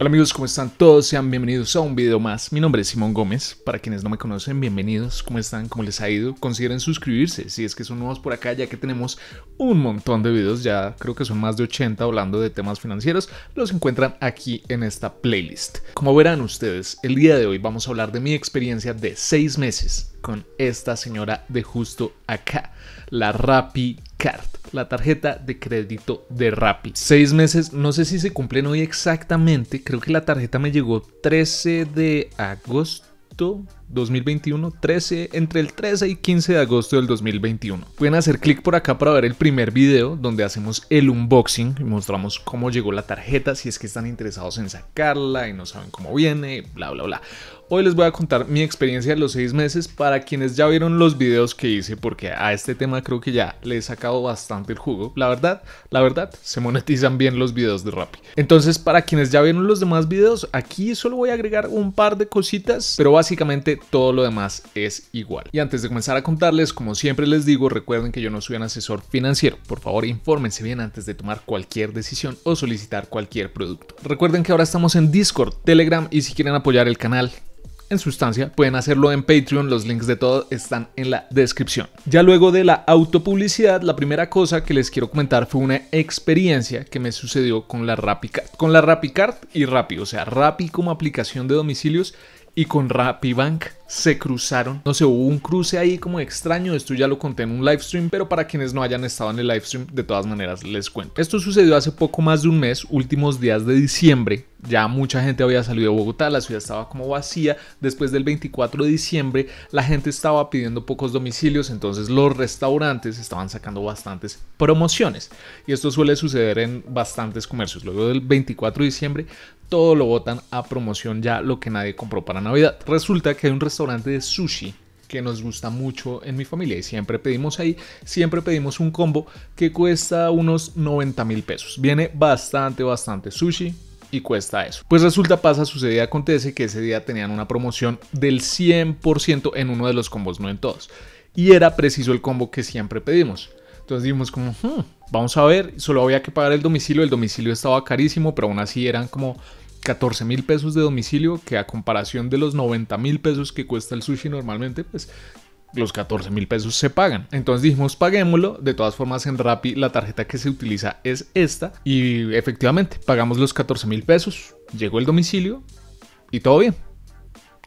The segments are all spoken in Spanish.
Hola amigos, ¿cómo están todos? Sean bienvenidos a un video más. Mi nombre es Simón Gómez. Para quienes no me conocen, bienvenidos. ¿Cómo están? ¿Cómo les ha ido? Consideren suscribirse si es que son nuevos por acá, ya que tenemos un montón de videos. Ya creo que son más de 80 hablando de temas financieros. Los encuentran aquí en esta playlist. Como verán ustedes, el día de hoy vamos a hablar de mi experiencia de 6 meses con esta señora de justo acá, la Rappi Card la tarjeta de crédito de Rappi. Seis meses, no sé si se cumplen hoy exactamente, creo que la tarjeta me llegó 13 de agosto. 2021, 13, entre el 13 y 15 de agosto del 2021. Pueden hacer clic por acá para ver el primer video donde hacemos el unboxing y mostramos cómo llegó la tarjeta, si es que están interesados en sacarla y no saben cómo viene, bla, bla, bla. Hoy les voy a contar mi experiencia de los seis meses para quienes ya vieron los videos que hice porque a este tema creo que ya le he sacado bastante el jugo. La verdad, la verdad, se monetizan bien los videos de Rappi. Entonces, para quienes ya vieron los demás videos, aquí solo voy a agregar un par de cositas, pero básicamente todo lo demás es igual. Y antes de comenzar a contarles, como siempre les digo, recuerden que yo no soy un asesor financiero. Por favor, infórmense bien antes de tomar cualquier decisión o solicitar cualquier producto. Recuerden que ahora estamos en Discord, Telegram y si quieren apoyar el canal, en sustancia, pueden hacerlo en Patreon, los links de todo están en la descripción. Ya luego de la autopublicidad, la primera cosa que les quiero comentar fue una experiencia que me sucedió con la RappiCard, con la RappiCard y Rappi, o sea, Rappi como aplicación de domicilios y con Rapibank se cruzaron. No sé, hubo un cruce ahí como extraño. Esto ya lo conté en un live stream, pero para quienes no hayan estado en el live stream, de todas maneras les cuento. Esto sucedió hace poco más de un mes, últimos días de diciembre, ya mucha gente había salido de Bogotá, la ciudad estaba como vacía. Después del 24 de diciembre la gente estaba pidiendo pocos domicilios, entonces los restaurantes estaban sacando bastantes promociones. Y esto suele suceder en bastantes comercios. Luego del 24 de diciembre todo lo botan a promoción ya lo que nadie compró para Navidad. Resulta que hay un restaurante de sushi que nos gusta mucho en mi familia y siempre pedimos ahí, siempre pedimos un combo que cuesta unos 90 mil pesos. Viene bastante, bastante sushi, y cuesta eso. Pues resulta, pasa, sucede acontece que ese día tenían una promoción del 100% en uno de los combos, no en todos. Y era preciso el combo que siempre pedimos. Entonces dijimos como, hmm, vamos a ver, solo había que pagar el domicilio, el domicilio estaba carísimo, pero aún así eran como 14 mil pesos de domicilio, que a comparación de los 90 mil pesos que cuesta el sushi normalmente, pues los 14 mil pesos se pagan. Entonces dijimos, paguémoslo. De todas formas, en Rappi la tarjeta que se utiliza es esta. Y efectivamente, pagamos los 14 mil pesos. Llegó el domicilio y todo bien.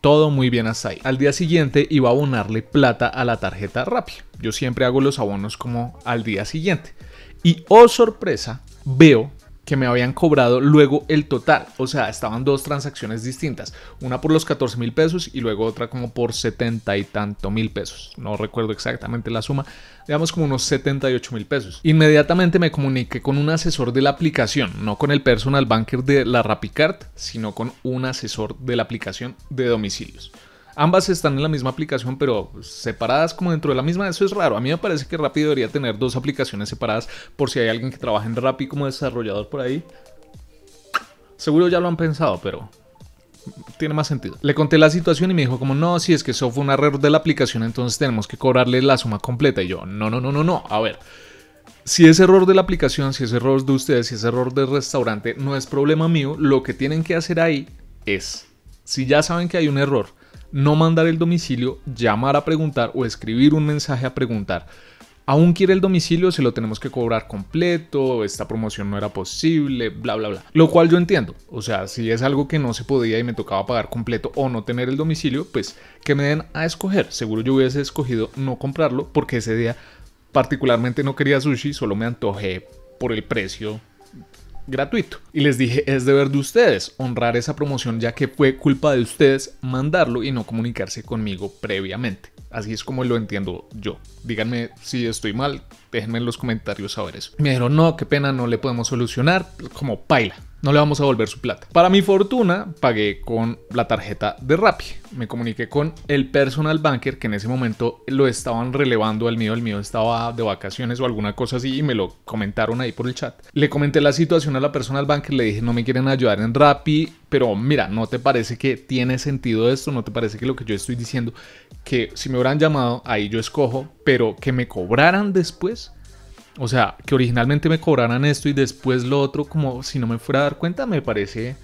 Todo muy bien hasta ahí. Al día siguiente iba a abonarle plata a la tarjeta Rappi. Yo siempre hago los abonos como al día siguiente. Y oh sorpresa, veo que me habían cobrado luego el total. O sea, estaban dos transacciones distintas. Una por los 14 mil pesos y luego otra como por 70 y tanto mil pesos. No recuerdo exactamente la suma. Digamos como unos 78 mil pesos. Inmediatamente me comuniqué con un asesor de la aplicación. No con el personal banker de la RapiCard, sino con un asesor de la aplicación de domicilios ambas están en la misma aplicación, pero separadas como dentro de la misma. Eso es raro. A mí me parece que Rappi debería tener dos aplicaciones separadas por si hay alguien que trabaja en Rappi como desarrollador por ahí. Seguro ya lo han pensado, pero tiene más sentido. Le conté la situación y me dijo como, no, si es que eso fue un error de la aplicación, entonces tenemos que cobrarle la suma completa. Y yo, no, no, no, no, no. A ver, si es error de la aplicación, si es error de ustedes, si es error del restaurante, no es problema mío. Lo que tienen que hacer ahí es, si ya saben que hay un error, no mandar el domicilio, llamar a preguntar o escribir un mensaje a preguntar. Aún quiere el domicilio, se lo tenemos que cobrar completo, esta promoción no era posible, bla, bla, bla. Lo cual yo entiendo. O sea, si es algo que no se podía y me tocaba pagar completo o no tener el domicilio, pues que me den a escoger. Seguro yo hubiese escogido no comprarlo porque ese día particularmente no quería sushi, solo me antojé por el precio gratuito. Y les dije, es deber de ustedes honrar esa promoción ya que fue culpa de ustedes mandarlo y no comunicarse conmigo previamente. Así es como lo entiendo yo. Díganme si estoy mal, déjenme en los comentarios saber eso. Me dijeron, no, qué pena, no le podemos solucionar, como paila no le vamos a devolver su plata. Para mi fortuna, pagué con la tarjeta de Rappi. Me comuniqué con el personal banker que en ese momento lo estaban relevando al mío. El mío estaba de vacaciones o alguna cosa así y me lo comentaron ahí por el chat. Le comenté la situación a la personal banker, le dije no me quieren ayudar en Rappi, pero mira, ¿no te parece que tiene sentido esto? ¿No te parece que lo que yo estoy diciendo, que si me hubieran llamado, ahí yo escojo, pero que me cobraran después? O sea, que originalmente me cobraran esto y después lo otro, como si no me fuera a dar cuenta, me parece.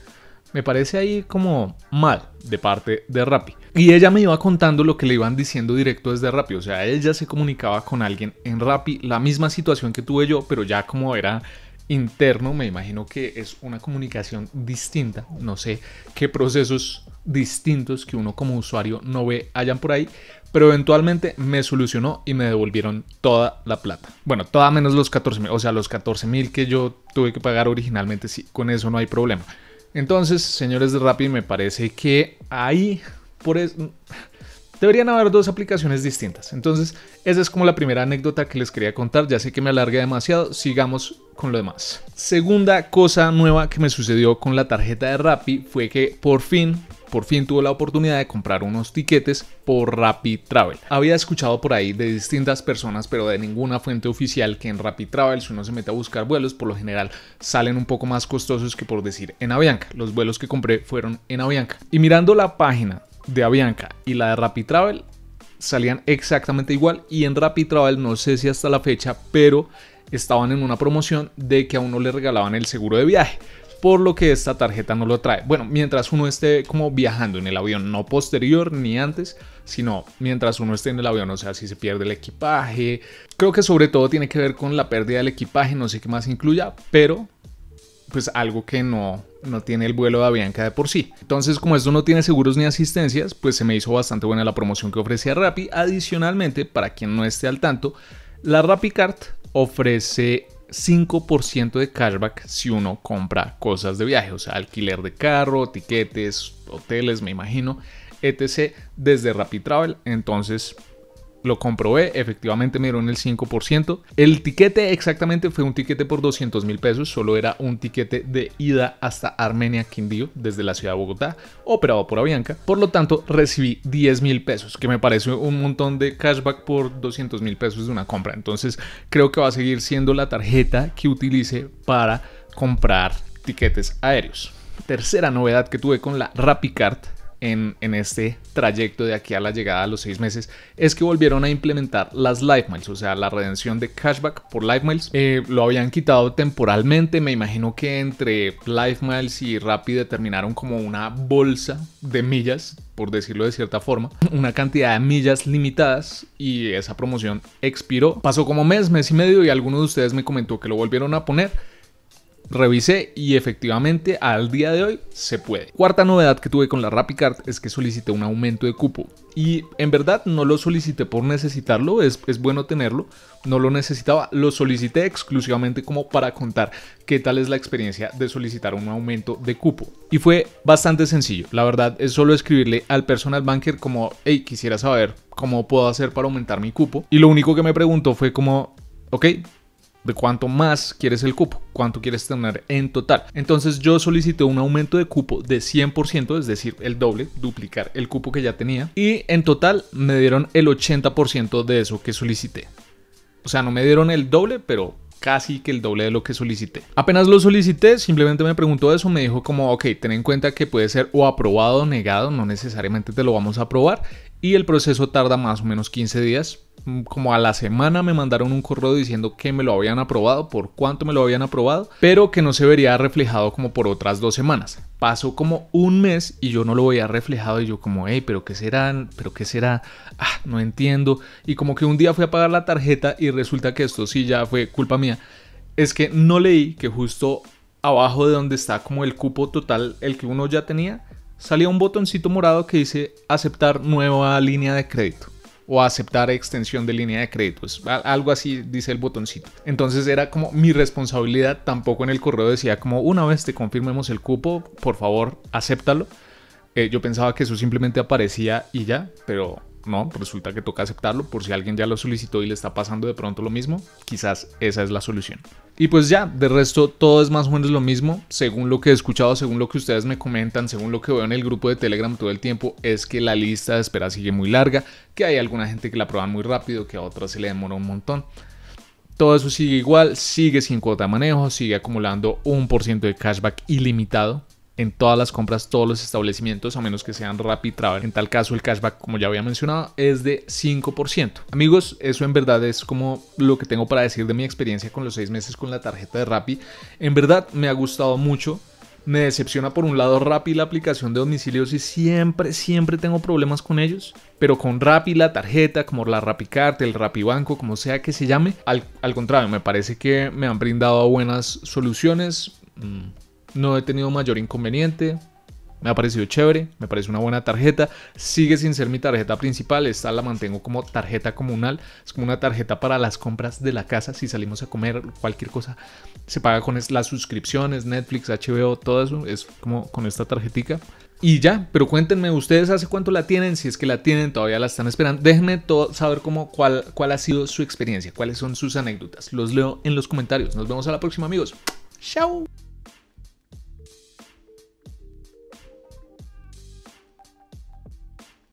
Me parece ahí como mal de parte de Rappi. Y ella me iba contando lo que le iban diciendo directo desde Rappi. O sea, ella se comunicaba con alguien en Rappi. La misma situación que tuve yo, pero ya como era interno, me imagino que es una comunicación distinta. No sé qué procesos distintos que uno como usuario no ve hayan por ahí, pero eventualmente me solucionó y me devolvieron toda la plata. Bueno, toda menos los 14 mil, o sea, los 14 mil que yo tuve que pagar originalmente, sí, con eso no hay problema. Entonces, señores de Rappi, me parece que ahí, por eso, deberían haber dos aplicaciones distintas. Entonces, esa es como la primera anécdota que les quería contar. Ya sé que me alargué demasiado, sigamos con lo demás. Segunda cosa nueva que me sucedió con la tarjeta de Rappi fue que por fin por fin tuve la oportunidad de comprar unos tiquetes por Rapid Travel. Había escuchado por ahí de distintas personas, pero de ninguna fuente oficial, que en Rapid Travel, si uno se mete a buscar vuelos, por lo general salen un poco más costosos que por decir en Avianca. Los vuelos que compré fueron en Avianca. Y mirando la página de Avianca y la de Rapid Travel, salían exactamente igual. Y en Rapid Travel, no sé si hasta la fecha, pero estaban en una promoción de que a uno le regalaban el seguro de viaje por lo que esta tarjeta no lo trae. Bueno, mientras uno esté como viajando en el avión, no posterior ni antes, sino mientras uno esté en el avión, o sea, si se pierde el equipaje. Creo que sobre todo tiene que ver con la pérdida del equipaje, no sé qué más incluya, pero pues algo que no, no tiene el vuelo de Avianca de por sí. Entonces, como esto no tiene seguros ni asistencias, pues se me hizo bastante buena la promoción que ofrecía Rappi. Adicionalmente, para quien no esté al tanto, la RappiCard ofrece 5% de cashback si uno compra cosas de viaje, o sea, alquiler de carro, tiquetes, hoteles, me imagino, etc. desde Rapid Travel. Entonces, lo comprobé, efectivamente me dieron el 5%. El tiquete exactamente fue un tiquete por 200 mil pesos, solo era un tiquete de ida hasta Armenia Quindío desde la ciudad de Bogotá, operado por Avianca. Por lo tanto, recibí 10 mil pesos, que me parece un montón de cashback por 200 mil pesos de una compra. Entonces, creo que va a seguir siendo la tarjeta que utilice para comprar tiquetes aéreos. Tercera novedad que tuve con la RapiCard en, este trayecto de aquí a la llegada a los seis meses es que volvieron a implementar las live Miles, o sea, la redención de cashback por live Miles. Eh, lo habían quitado temporalmente, me imagino que entre live Miles y Rápido terminaron como una bolsa de millas, por decirlo de cierta forma, una cantidad de millas limitadas y esa promoción expiró. Pasó como mes, mes y medio y alguno de ustedes me comentó que lo volvieron a poner. Revisé y efectivamente al día de hoy se puede. Cuarta novedad que tuve con la RappiCard es que solicité un aumento de cupo. Y en verdad no lo solicité por necesitarlo, es, es bueno tenerlo, no lo necesitaba, lo solicité exclusivamente como para contar qué tal es la experiencia de solicitar un aumento de cupo. Y fue bastante sencillo, la verdad es solo escribirle al personal banker como, hey, quisiera saber cómo puedo hacer para aumentar mi cupo. Y lo único que me preguntó fue como, ok, de cuánto más quieres el cupo, cuánto quieres tener en total. Entonces yo solicité un aumento de cupo de 100%, es decir, el doble, duplicar el cupo que ya tenía. Y en total me dieron el 80% de eso que solicité. O sea, no me dieron el doble, pero casi que el doble de lo que solicité. Apenas lo solicité, simplemente me preguntó eso, me dijo como, ok, ten en cuenta que puede ser o aprobado o negado, no necesariamente te lo vamos a aprobar, y el proceso tarda más o menos 15 días. Mm, como a la semana me mandaron un correo diciendo que me lo habían aprobado, por cuánto me lo habían aprobado, pero que no se vería reflejado como por otras dos semanas. Pasó como un mes y yo no lo veía reflejado y yo como, hey, pero qué será, pero qué será, ah, no entiendo. Y como que un día fui a pagar la tarjeta y resulta que esto sí ya fue culpa mía. Es que no leí que justo abajo de donde está como el cupo total, el que uno ya tenía, salía un botoncito morado que dice aceptar nueva línea de crédito o aceptar extensión de línea de crédito. algo así dice el botoncito. Entonces era como mi responsabilidad. Tampoco en el correo decía como una vez te confirmemos el cupo, por favor, acéptalo. Eh, yo pensaba que eso simplemente aparecía y ya, pero no, resulta que toca aceptarlo por si alguien ya lo solicitó y le está pasando de pronto lo mismo. Quizás esa es la solución. Y pues ya, de resto todo es más o menos lo mismo, según lo que he escuchado, según lo que ustedes me comentan, según lo que veo en el grupo de Telegram todo el tiempo, es que la lista de espera sigue muy larga, que hay alguna gente que la prueba muy rápido, que a otra se le demora un montón. Todo eso sigue igual, sigue sin cuota de manejo, sigue acumulando un por ciento de cashback ilimitado, en todas las compras, todos los establecimientos, a menos que sean Rappi Travel. En tal caso, el cashback, como ya había mencionado, es de 5%. Amigos, eso en verdad es como lo que tengo para decir de mi experiencia con los seis meses con la tarjeta de Rappi. En verdad me ha gustado mucho. Me decepciona por un lado Rappi la aplicación de domicilios y siempre, siempre tengo problemas con ellos. Pero con Rappi la tarjeta, como la Rappi Card, el Rappi Banco, como sea que se llame, al, contrario, me parece que me han brindado buenas soluciones. Mm no he tenido mayor inconveniente. Me ha parecido chévere, me parece una buena tarjeta. Sigue sin ser mi tarjeta principal, esta la mantengo como tarjeta comunal. Es como una tarjeta para las compras de la casa, si salimos a comer, cualquier cosa. Se paga con las suscripciones, Netflix, HBO, todo eso. Es como con esta tarjetica. Y ya, pero cuéntenme ustedes hace cuánto la tienen, si es que la tienen, todavía la están esperando. Déjenme todo, saber cómo, cuál, cuál ha sido su experiencia, cuáles son sus anécdotas. Los leo en los comentarios. Nos vemos a la próxima amigos. Chao.